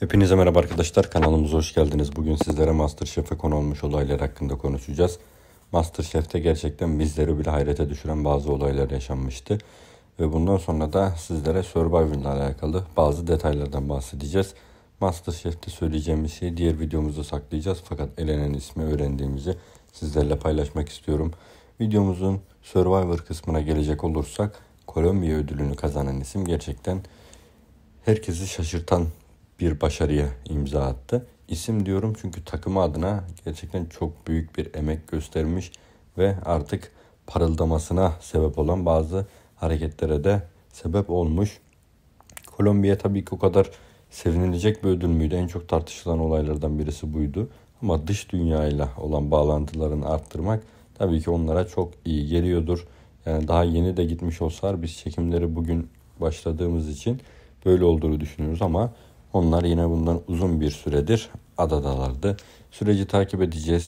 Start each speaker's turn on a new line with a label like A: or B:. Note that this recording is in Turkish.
A: Hepinize merhaba arkadaşlar. Kanalımıza hoş geldiniz. Bugün sizlere Masterchef'e konu olmuş olaylar hakkında konuşacağız. Masterchef'te gerçekten bizleri bile hayrete düşüren bazı olaylar yaşanmıştı. Ve bundan sonra da sizlere Survivor ile alakalı bazı detaylardan bahsedeceğiz. Masterchef'te söyleyeceğimiz şeyi diğer videomuzda saklayacağız. Fakat elenen ismi öğrendiğimizi sizlerle paylaşmak istiyorum. Videomuzun Survivor kısmına gelecek olursak Kolombiya ödülünü kazanan isim gerçekten herkesi şaşırtan bir başarıya imza attı. İsim diyorum çünkü takımı adına gerçekten çok büyük bir emek göstermiş ve artık parıldamasına sebep olan bazı hareketlere de sebep olmuş. Kolombiya tabii ki o kadar sevinilecek bir ödül müydü? En çok tartışılan olaylardan birisi buydu. Ama dış dünyayla olan bağlantılarını arttırmak tabii ki onlara çok iyi geliyordur. Yani daha yeni de gitmiş olsalar biz çekimleri bugün başladığımız için böyle olduğunu düşünüyoruz ama onlar yine bundan uzun bir süredir adadalardı. Süreci takip edeceğiz.